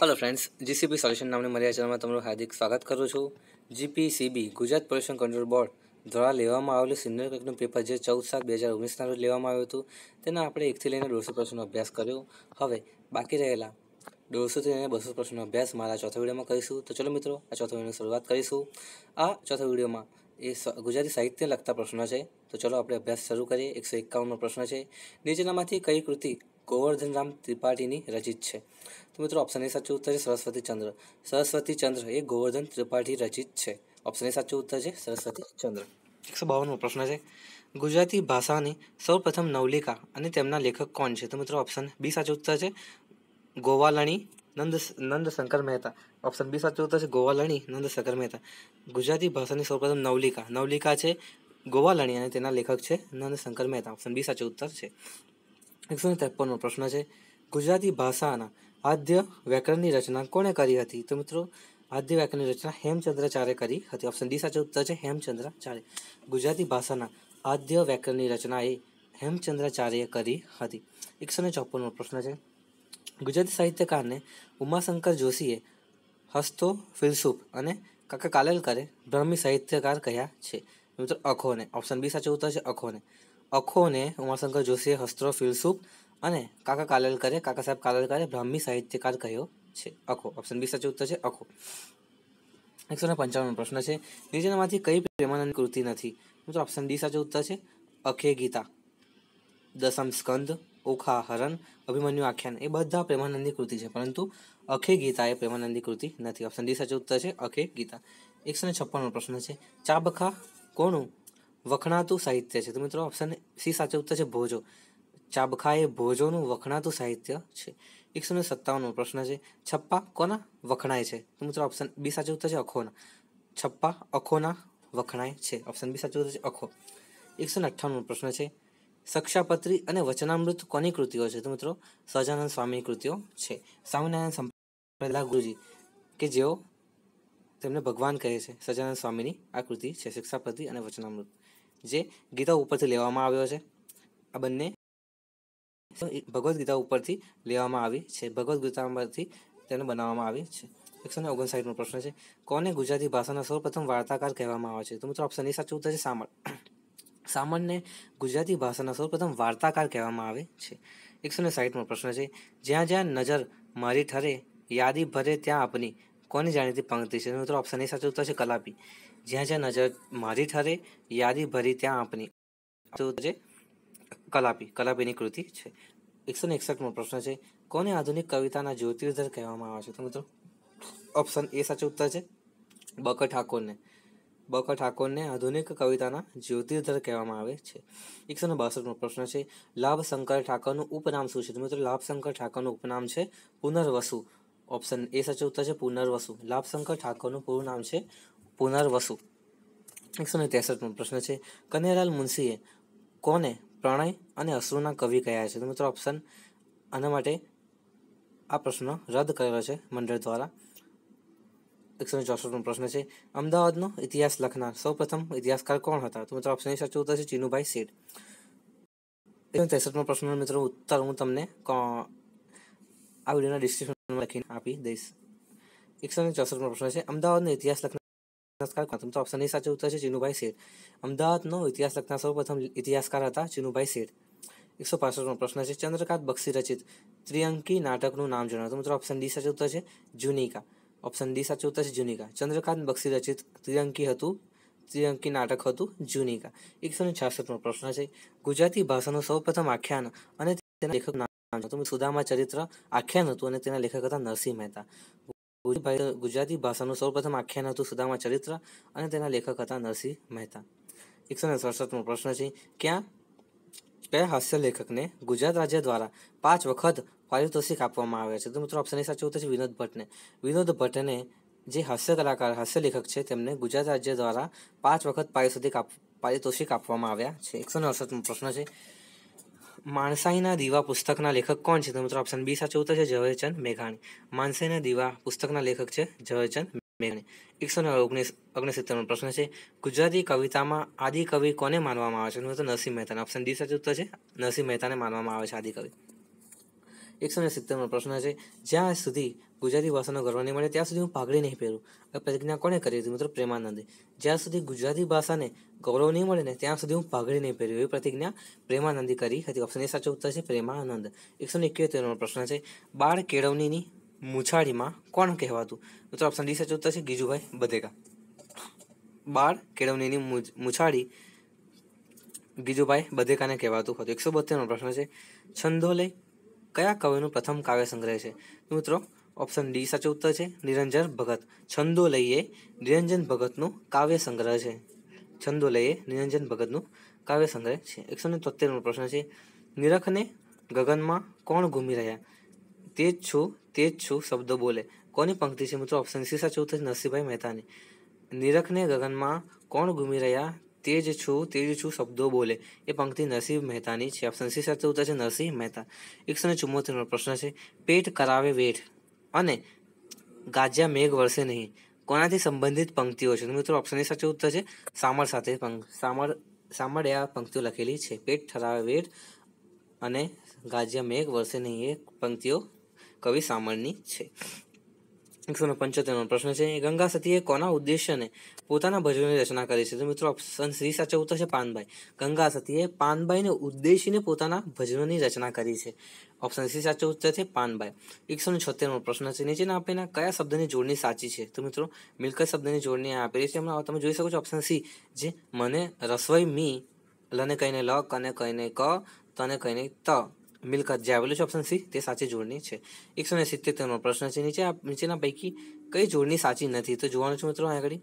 hello friends JCB solution નામની મારી આ ચેનલમાં તમારું હાર્દિક સ્વાગત કરું છું GPCB Gujarat pollution control board દ્વારા લેવામાં આવેલું સિનિયર ક્લાર્કનું પેપર જે ચૌદ સાત બે હજાર ઓગણીસના રોજ લેવામાં આવ્યું હતું તેના આપણે એકથી લઈને દોઢસો પ્રશ્નનો અભ્યાસ કર્યો હવે બાકી રહેલા દોઢસોથી લઈને બસો પ્રશ્નનો અભ્યાસ મારા ચોથા વિડીયોમાં કરીશું તો ચલો મિત્રો આ ચોથા વિડીયોની શરૂઆત કરીશું આ ચોથા વિડીયોમાં એ ગુજરાતી સાહિત્ય લગતા પ્રશ્નો છે તો ચલો આપણે અભ્યાસ શરૂ કરીએ એકસો એકાવનનો પ્રશ્ન છે નીચેનામાંથી કઈ કૃતિ ગોવર્ધનરામ ત્રિપાઠીની રચિત છે તો મિત્રો ઓપ્શન એ સાચું ઉત્તર છે સરસ્વતી ચંદ્ર સરસ્વતી ચંદ્ર એ ગોવર્ધન ત્રિપાઠી રચિત છે ઓપ્શન એ સાચું ઉત્તર છે સરસ્વતી ચંદ્ર એકસો બાવનમો પ્રશ્ન છે ગુજરાતી ભાષાની સૌપ્રથમ નવલિકા અને તેમના લેખક કોણ છે તો મિત્રો ઓપ્શન બી સાચું ઉત્તર છે ગોવાલણી નંદ નંદશંકર મહેતા ઓપ્શન બી સાચો ઉત્તર છે ગોવાલણી નંદશંકર મહેતા ગુજરાતી ભાષાની સૌપ્રથમ નવલિકા નવલિકા છે ગોવાલણી અને તેના લેખક છે નંદશંકર મહેતા ઓપ્શન બી સાચું ઉત્તર છે એકસો ત્રેપનનો પ્રશ્ન છે ગુજરાતી ભાષાના આદ્ય વ્યાકરણની રચના કોણે કરી હતી તો મિત્રો આદ્ય વ્યાકરણની રચના હેમચંદ્રાચાર્ય કરી હતી ઓપ્શન ડી સાચો ઉત્તર છે હેમચંદ્રાચાર્ય ગુજરાતી ભાષાના આદ્ય વ્યાકરણની રચના એ હેમચંદ્રાચાર્ય કરી હતી એકસો ને ચોપનનો પ્રશ્ન છે ગુજરાતી સાહિત્યકારને ઉમાશંકર જોશીએ હસ્તો ફિલસુફ અને કાકા કાલેલકરે બ્રહ્મી સાહિત્યકાર કહ્યા છે મિત્રો અખોને ઓપ્શન બી સાચો ઉત્તર છે અખોને અખોને ઉમાશંકર જોશીએ હસ્ત્રો ફિલસૂફ અને કાકા કાલેલકરે કાકા સાહેબ કાલેલકરે બ્રાહ્મી સાહિત્યકાર કહ્યો છે અખો ઓપ્શન બી સાચું ઉત્તર છે અખો એકસો ને પંચાવન પ્રશ્ન છે નીચેનામાંથી કઈ પ્રેમાનંદ કૃતિ નથી મિત્રો ઓપ્શન ડી સાચો ઉત્તર છે અખે ગીતા દસમ સ્કંદ ઓખા હરણ અભિમન્યુ આખ્યાન એ બધા પ્રેમાનંદની કૃતિ છે પરંતુ અખે ગીતા એ પ્રેમાનંદની કૃતિ નથી ઓપ્શન ડી સાચો ઉત્તર છે અખે ગીતા એકસો ને છપ્પનનો પ્રશ્ન છે ચાબખા કોણું વખણાતું સાહિત્ય છે તો મિત્રો ઓપ્શન સી સાચો ઉત્તર છે ભોજો ચાબખા એ ભોજોનું વખણાતું સાહિત્ય છે એકસો ને સત્તાવનનો પ્રશ્ન છે છપ્પા કોના વખણાય છે તો મિત્રો ઓપ્શન બી સાચો ઉત્તર છે અખોના છપ્પા અખોના વખણાય છે ઓપ્શન બી સાચો ઉત્તર છે અખો એકસો ને અઠ્ઠાણુંનો પ્રશ્ન છે સક્ષાપત્રી અને વચનામૃત કોની કૃતિઓ છે તો મિત્રો સહજાનંદ સ્વામીની કૃતિઓ છે સ્વામિનારાયણ સંપ્રદા ગુરુજી કે જેઓ તેમને ભગવાન કહે છે સજાનંદ સ્વામીની આ કૃતિ છે શિક્ષાપતિ અને વચનામૃત જે ગીતા ઉપરથી લેવામાં આવ્યો છે આ બંને ભગવદ્ ગીતા ઉપરથી લેવામાં આવી છે ભગવદ્ ગીતા પરથી તેને બનાવવામાં આવી છે એકસો ને ઓગણસાઠનો પ્રશ્ન છે કોને ગુજરાતી ભાષાના સૌપ્રથમ વાર્તાકાર કહેવામાં આવે છે તો મિત્રો ઓપ્શન એ સાચું ઉત્તર છે સામળ સામણને ગુજરાતી ભાષાના સૌપ્રથમ વાર્તાકાર કહેવામાં આવે છે એકસો ને સાઠનો પ્રશ્ન છે જ્યાં જ્યાં નજર મારી ઠરે યાદી ભરે ત્યાં આપની કોની જાણીતી પંક્તિ છે મિત્રો ઓપ્શન એ સાચું ઉત્તર છે કલાપી જ્યાં જ્યાં નજર મારી ઠરે યાદી ભરી ત્યાં આપની તો જે કલાપી કલાપીની કૃતિ છે એકસો ને એકસઠમો પ્રશ્ન છે કોને આધુનિક કવિતાના જ્યોતિર્ધર કહેવામાં આવે છે તો મિત્રો ઓપ્શન એ સાચો ઉત્તર છે બક ઠાકોરને બક ઠાકોરને આધુનિક કવિતાના જ્યોતિર્ધર કહેવામાં આવે છે એકસો ને બાસઠમો પ્રશ્ન છે લાભશંકર ઠાકોરનું ઉપનામ શું છે તો મિત્રો લાભશંકર ઠાકોરનું ઉપનામ છે પુનર્વસુ ઓપ્શન એ સાચો ઉત્તર છે પુનર્વસુ લાભશંકર ઠાકોરનું પૂરું નામ છે પુનર્વસુ એકસો ને ત્રેસઠમો પ્રશ્ન છે કનૈયાલાલ મુનશીએ કોને પ્રણય અને અશ્રુના કવિ કયા છે તો મિત્રો ઓપ્શન આના માટે આ પ્રશ્ન રદ કરેલો છે મંડળ દ્વારા એકસો ચોસઠનો પ્રશ્ન છે અમદાવાદનો ઇતિહાસ લખનાર સૌપ્રથમ ઇતિહાસકાર કોણ હતા તો મિત્રો ઓપ્શન સાચું ઉત્તર છે ચીનુભાઈ શેઠ એકસો ત્રેસઠનો પ્રશ્ન મિત્રો ઉત્તર હું તમને આ વિડીયોના ડિસ્ક્રિપ્શનમાં લખીને આપી દઈશ એકસો ચોસઠનો પ્રશ્ન છે અમદાવાદનો ઇતિહાસ લખનાર સચોટ જવાબ તમાઓ ઓપ્શન એ સાચો ઉત્તર છે ચિનુભાઈ શેઠ અમદાવાદનો ઇતિહાસ લખના સૌપ્રથમ ઇતિહાસકાર હતા ચિનુભાઈ શેઠ 165 નંબર પ્રશ્ન છે ચંદ્રકાંત બક્ષી રચિત ત્ર્યંકી નાટકનું નામ જણાવો તો તમાઓ ઓપ્શન ડી સાચો ઉત્તર છે જુનીકા ઓપ્શન ડી સાચો ઉત્તર છે જુનીકા ચંદ્રકાંત બક્ષી રચિત ત્ર્યંકી હતું ત્ર્યંકી નાટક હતું જુનીકા 166 નંબર પ્રશ્ન છે ગુજરાતી ભાષાનો સૌપ્રથમ આખ્યાન અને તેના લેખકનું નામ તો મુધામા ચરિત્ર આખ્યાન હતું અને તેના લેખક હતા નરસિંહ મહેતા ગુજરાતી ભાષાનું સૌપ્રથમ આખ્યાન હતું સુદામા ચરિત્ર અને તેના લેખક હતા નરસિંહ મહેતા એકસો ને સડસઠમો પ્રશ્ન છે ક્યાં કયા હાસ્ય લેખકને ગુજરાત રાજ્ય દ્વારા પાંચ વખત પારિતોષિક આપવામાં આવ્યા છે તો મિત્રો ઓપ્શન એ સાચું ઉત્તર છે વિનોદ ભટ્ટને વિનોદ ભટ્ટને જે હાસ્ય કલાકાર હાસ્ય લેખક છે તેમને ગુજરાત રાજ્ય દ્વારા પાંચ વખત પારિતોષિક પારિતોષિક આપવામાં આવ્યા છે એકસો ને અડસઠમો પ્રશ્ન છે માણસાઈના દીવા પુસ્તકના લેખક કોણ છે તો મિત્રો ઓપ્શન બી સાચો ઉત્તર છે ઝવેરચંદ મેઘાણી માણસાઈના દીવા પુસ્તકના લેખક છે ઝવેરચંદ મેઘાણી એકસો ને ઓગણીસ ઓગણસિત્તેરનો પ્રશ્ન છે ગુજરાતી કવિતામાં આદિકવિ કોને માનવામાં આવે છે તો નરસિંહ મહેતાને ઓપ્શન ડી સાચો ઉત્તર છે નરસિંહ મહેતાને માનવામાં આવે છે આદિ કવિ એકસો ને સિત્તેરનો પ્રશ્ન છે જ્યાં સુધી ગુજરાતી ભાષાનો ગર્વ નહીં મળે ત્યાં સુધી હું પાઘડી નહીં પહેરું આ પ્રતિજ્ઞા કોણે કરી હતી મિત્રો પ્રેમાનંદે જ્યાં સુધી ગુજરાતી ભાષાને ગૌરવ નહીં મળે ને ત્યાં સુધી હું પાઘડી નહીં પહેર્યું એવી પ્રતિજ્ઞા પ્રેમાનંદે કરી હતી ઓપ્શન એ સાચો ઉત્તર છે પ્રેમાનંદ એકસો ને એક્યોતેરનો પ્રશ્ન છે બાળ કેળવણીની મુછાળીમાં કોણ કહેવાતું મિત્રો ઓપ્શન ડી સાચો ઉત્તર છે ગીજુભાઈ બધેકા બાળ કેળવણીની મુછાળી ગીજુભાઈ બધેકાને કહેવાતું હતું એકસો બોતેરનો પ્રશ્ન છે છંદો કયા કવિનું પ્રથમ કાવ્ય સંગ્રહ છે મિત્રો ઓપ્શન ડી સાચો ઉત્તર છે નિરંજન ભગત છંદો લઈએ નિરંજન ભગતનું કાવ્ય સંગ્રહ છે છંદો લઈએ નિરંજન ભગતનું કાવ્ય સંગ્રહ છે એકસો ને તોતેરનો પ્રશ્ન છે નિરખને ગગનમાં કોણ ઘૂમી રહ્યા તે જ છું તે જ છું શબ્દો બોલે કોની પંક્તિ છે મિત્રો ઓપ્શન સી સાચો ઉત્તર નરસિંહભાઈ મહેતાની નિરખને ગગનમાં કોણ ઘૂમી રહ્યા તેજ છું તેજ છું શબ્દો બોલે એ પંક્તિ નસીબ મહેતાની છે ઓપ્શન સી સાથે ઉત્તર છે નરસિંહ મહેતા એકસો ને ચુમ્મોતેરનો પ્રશ્ન છે પેટ કરાવે વેઠ અને ગાજ્યા મેઘ વરસે નહીં કોનાથી સંબંધિત પંક્તિઓ છે મિત્રો ઓપ્શન એ સાચો ઉત્તર છે સામળ સાથે સામળ સામળ આ પંક્તિઓ લખેલી છે પેટ ઠરાવે વેઠ અને ગાજ્યા મેઘ વરસે નહીં એ પંક્તિઓ કવિ સામળની છે એકસો ને પંચોતેરનો પ્રશ્ન છે ગંગા સતીએ કોના ઉદ્દેશ્યને પોતાના ભજનની રચના કરી છે તો મિત્રો ઓપ્શન સી સાચો ઉત્તર છે પાનભાઈ ગંગા સતીએ પાનભાઈને ઉદ્દેશીને પોતાના ભજનોની રચના કરી છે ઓપ્શન સી સાચો ઉત્તર છે પાનભાઈ એકસો ને છોતેરનો પ્રશ્ન છે નીચેના આપેલા કયા શબ્દની જોડણી સાચી છે તો મિત્રો મિલકત શબ્દની જોડણી આપેલી છે હમણાં તમે જોઈ શકો છો ઓપ્શન સી જે મને રસોઈ મી લને કહીને લ કને કહીને ક તને કહીને ત મિલકત જે આવેલું છે ઓપ્શન સી તે સાચી જોડણી છે એકસો ને સિત્તેરનો પ્રશ્ન છે નીચે નીચેના પૈકી કઈ જોડણી સાચી નથી તો જોવાનું છે મિત્રો આગળ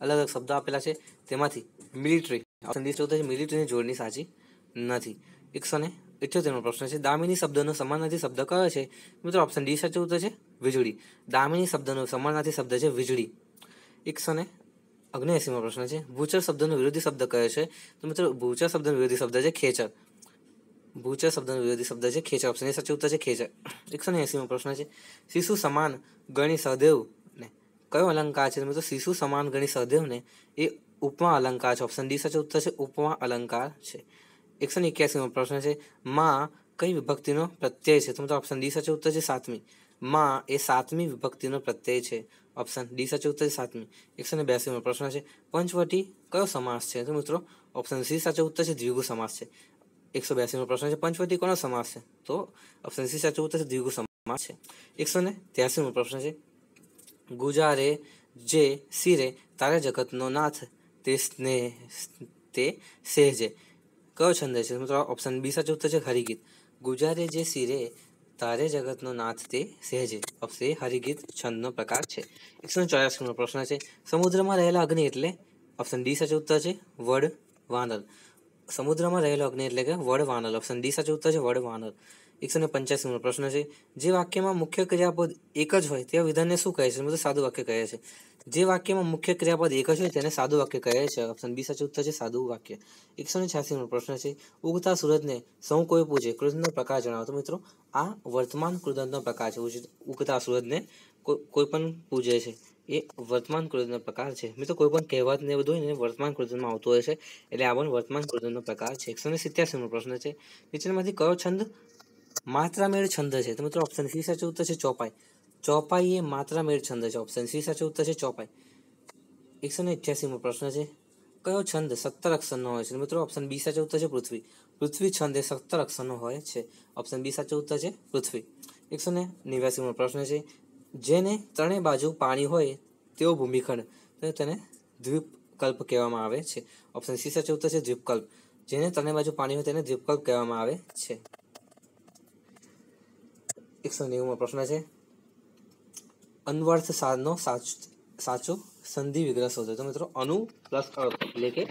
અલગ અલગ શબ્દો આપેલા છે તેમાંથી મિલિટરી સંદેશ ચૌદ છે મિલિટરીની જોડણી સાચી નથી એકસો ને ઇઠ્યોતેરનો પ્રશ્ન છે દામિની શબ્દનો સમાનાર્થી શબ્દ કયો છે મિત્રો ઓપ્શન ડી સાચો ઉત્તર છે વીજળી દામિની શબ્દનો સમાનાર્થી શબ્દ છે વીજળી એકસો ને અગ્નેસીમો પ્રશ્ન છે ભૂચર શબ્દનો વિરોધી શબ્દ કયો છે તો મિત્રો ભૂચર શબ્દનો વિરોધી શબ્દ છે ખેચર ભૂચર શબ્દનો વિરોધી શબ્દ છે ખેચ ઓપ્શન એ સાચું ઉત્તર છે ખેચ એકસો ને પ્રશ્ન છે શિશુ સમાન ગણી સહદેવ ને કયો અલંકાર છે મિત્રો શિશુ સમાન ગણી સહદેવને એ ઉપમા અલંકાર છે ઓપ્શન ડી સાચો ઉત્તર છે ઉપમા અલંકાર છે એકસો ને એક્યાસીમો પ્રશ્ન છે માં કઈ વિભક્તિનો પ્રત્યય છે તો મિત્રો ઓપ્શન ડી સાચો ઉત્તર છે સાતમી માં એ સાતમી વિભક્તિનો પ્રત્યય છે ઓપ્શન ડી સાચો ઉત્તર છે સાતમી એકસો ને બ્યાસીમો પ્રશ્ન છે પંચવટી કયો સમાસ છે તો મિત્રો ઓપ્શન સી સાચો ઉત્તર છે દ્વિગુ સમાસ છે એક સો બ્યાસીમો પ્રશ્ન છે પંચવટી કોનો સમાસ છે તો ઓપ્શન સી સાચું ઉત્તર છે દ્વિગુ સમાસ છે એકસો ને ત્યાસીમો પ્રશ્ન છે ગુજારે જે સિરે તારે જગતનો નાથ તે સ્નેહ તે સહેજે કયો છંદ છે મિત્રો ઓપ્શન બી સાચું ઉત્તર છે હરિગીત ગુજારે જે સિરે તારે જગતનો નાથ તે સહેજે ઓપ્શન એ હરિગીત છંદનો પ્રકાર છે એકસો ચોર્યાસીમો પ્રશ્ન છે સમુદ્રમાં રહેલા અગ્નિ એટલે ઓપ્શન ડી સાચું ઉત્તર છે વડ વાનર સમુદ્રમાં રહેલો અગ્નિ એટલે કે વડવાનર ઓપ્શન ડી સાચું ઉત્તર છે વડવાનર એકસો ને પંચ્યાસીમો પ્રશ્ન છે જે વાક્યમાં મુખ્ય ક્રિયાપદ એક જ હોય તે વિધાનને શું કહે છે મતલબ સાદું વાક્ય કહે છે જે વાક્યમાં મુખ્ય ક્રિયાપદ એક જ હોય તેને સાદું વાક્ય કહે છે ઓપ્શન બી સાચું ઉત્તર છે સાદું વાક્ય એકસો ને છ્યાસીમો પ્રશ્ન છે ઉગતા સૂરજને સૌ કોઈ પૂછે કૃદનો પ્રકાર જણાવતો મિત્રો આ વર્તમાન કૃદનનો પ્રકાર છે ઉગતા સૂરજને કોઈ પણ પૂજે છે એ વર્તમાન ક્રોધનનો પ્રકાર છે મિત્રો કોઈ પણ કહેવતને એવું હોય ને વર્તમાન ક્રોધનમાં આવતો હોય છે એટલે આ પણ વર્તમાન ક્રોધનનો પ્રકાર છે એકસો ને સિત્યાસીનો પ્રશ્ન છે નીચેનામાંથી કયો છંદ માત્રામેળ છંદ છે તો મિત્રો ઓપ્શન સી સાચો ઉત્તર છે ચોપાઈ ચોપાઈ એ માત્રામેળ છંદ છે ઓપ્શન સી સાચો ઉત્તર છે ચોપાઈ એકસો ને અઠ્યાસીમો પ્રશ્ન છે કયો છંદ સત્તર અક્ષરનો હોય છે મિત્રો ઓપ્શન બી સાચો ઉત્તર છે પૃથ્વી પૃથ્વી છંદ એ સત્તર અક્ષરનો હોય છે ઓપ્શન બી સાચો ઉત્તર છે પૃથ્વી એકસો ને નેવ્યાસીમો પ્રશ્ન છે જેને ત્રણેય બાજુ પાણી હોય તેઓ ભૂમિખંડ તેને દ્વીપકલ્પ કહેવામાં આવે છે ઓપ્શન સી સાચો ઉત્તર છે દ્વીપકલ્પ જેને ત્રણે બાજુ પાણી હોય તેને દ્વીપકલ્પ કહેવામાં આવે છે એકસો નેવુંમાં પ્રશ્ન છે અન્વર્થ સાધનો સાચો સંધિ વિગ્રહ શોધો તો મિત્રો અનુ પ્લસ અર્થ એટલે કે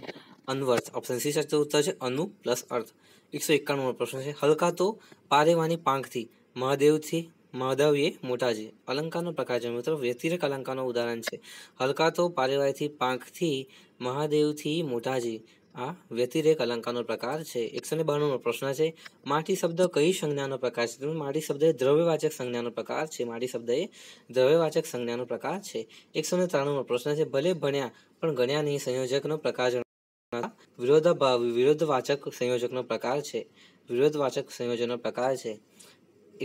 અનવર્થ ઓપ્શન સી સાચો ઉત્તર છે અનુ પ્લસ અર્થ એકસો એકાણુંમાં પ્રશ્ન છે હલકા તો પારેવાની પાંખથી મહાદેવથી માધવ એ મોટા અલંકારનો પ્રકાર છે મિત્રો વ્યતિરેક અલંકારનું ઉદાહરણ છે હલકા તો પારિવારથી પાંખથી મહાદેવથી મોટાજી આ વ્યતિરેક અલંકારનો પ્રકાર છે એકસો ને બાણુંનો પ્રશ્ન છે માટી શબ્દ કઈ સંજ્ઞાનો પ્રકાર છે માટી શબ્દ એ દ્રવ્યવાચક સંજ્ઞાનો પ્રકાર છે માટી શબ્દ એ દ્રવ્યવાચક સંજ્ઞાનો પ્રકાર છે એકસો ને ત્રાણુંનો પ્રશ્ન છે ભલે ભણ્યા પણ ગણ્યા નહીં સંયોજકનો પ્રકાર વિરોધાભાવ વિરોધવાચક સંયોજકનો પ્રકાર છે વિરોધવાચક સંયોજનનો પ્રકાર છે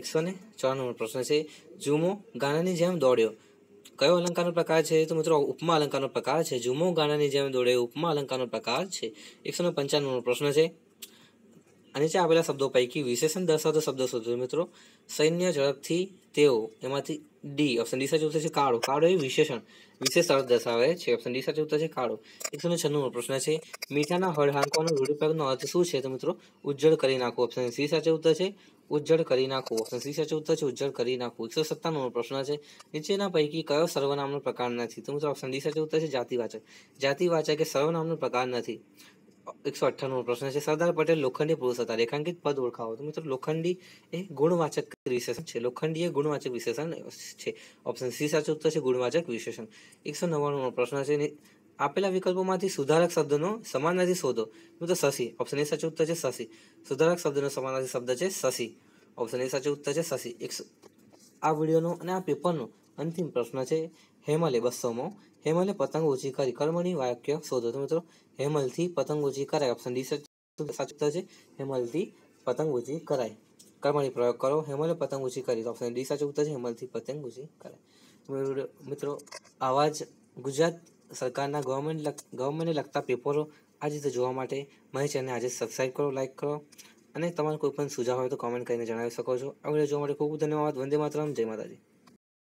એકસો ને ચોરાણુંનો પ્રશ્ન છે જુમો ગાનાની જેમ દોડ્યો કયો અલંકારનો પ્રકાર છે તો મિત્રો ઉપમા અલંકારનો પ્રકાર છે જુમો ગાનાની જેમ દોડ્યો ઉપમા અલંકારનો પ્રકાર છે એકસો ને પંચાણુંનો પ્રશ્ન છે અને જે આપેલા શબ્દો પૈકી વિશેષણ દર્શાવતો શબ્દ શોધો મિત્રો સૈન્ય ઝડપથી તેઓ એમાંથી ડી ઓપ્શન ડી સાચું છે કાળો કાળો એ વિશેષણ વિશેષ અર્થ દર્શાવે છે ઓપ્શન ડી સાચું છે કાળો એકસો ને છન્નુંનો પ્રશ્ન છે મીઠાના હળહાંકોનો રૂઢિપ્રયોગનો અર્થ શું છે તો મિત્રો ઉજ્જળ કરી નાખો ઓપ્શન સી સાચું છે ઉજ્જળ કરી નાખો ઓપ્શન સી સાચું છે ઉજ્જળ કરી નાખો એકસો સત્તાણુંનો પ્રશ્ન છે નીચેના પૈકી કયો સર્વનામનો પ્રકાર નથી તો મિત્રો ઓપ્શન ડી સાચું છે જાતિવાચક જાતિવાચક કે સર્વનામનો પ્રકાર નથી એકસો અઠ્ઠાણું પ્રશ્ન છે સરદાર પટેલ લોખંડી પુરુષ હતા રેખાંકિત પદ ઓળખાવો તો મિત્રો લોખંડી એ ગુણવાચક વિશેષણ છે લોખંડી એ ગુણવાચક વિશેષણ છે ઓપ્શન સી સાચો ઉત્તર છે ગુણવાચક વિશેષણ એકસો નવ્વાણુંનો પ્રશ્ન છે આપેલા વિકલ્પોમાંથી સુધારક શબ્દનો સમાનાર્થી શોધો મિત્રો સસી ઓપ્શન એ સાચું ઉત્તર છે શશી સુધારક શબ્દનો સમાનાર્થી શબ્દ છે શશી ઓપ્શન એ સાચું ઉત્તર છે શશી એકસો આ વિડીયોનો અને આ પેપરનો અંતિમ પ્રશ્ન છે હેમલે બસોમો હેમલે પતંગ ઓછી કરી કર્મણી વાક્ય શોધો તો મિત્રો હેમલથી પતંગ ઓછી કરાય ઓપ્શન ડી સાચું થશે હેમલથી પતંગ ઓછી કરાય કર્મણી પ્રયોગ કરો હેમલે પતંગ ઓછી કરી ઓપ્શન ડી સાચું થશે હેમલથી પતંગ ઓછી કરાય મિત્રો આવા જ ગુજરાત સરકારના ગવર્મેન્ટ ગવર્મેન્ટને લગતા પેપરો આ રીતે જોવા માટે મારી ચેનલને આજે સબસ્ક્રાઈબ કરો લાઇક કરો અને તમારો કોઈ પણ સુઝાવ હોય તો કોમેન્ટ કરીને જણાવી શકો છો આ વિડીયો જોવા માટે ખૂબ ખૂબ ધન્યવાદ વંદે માતરમ જય માતાજી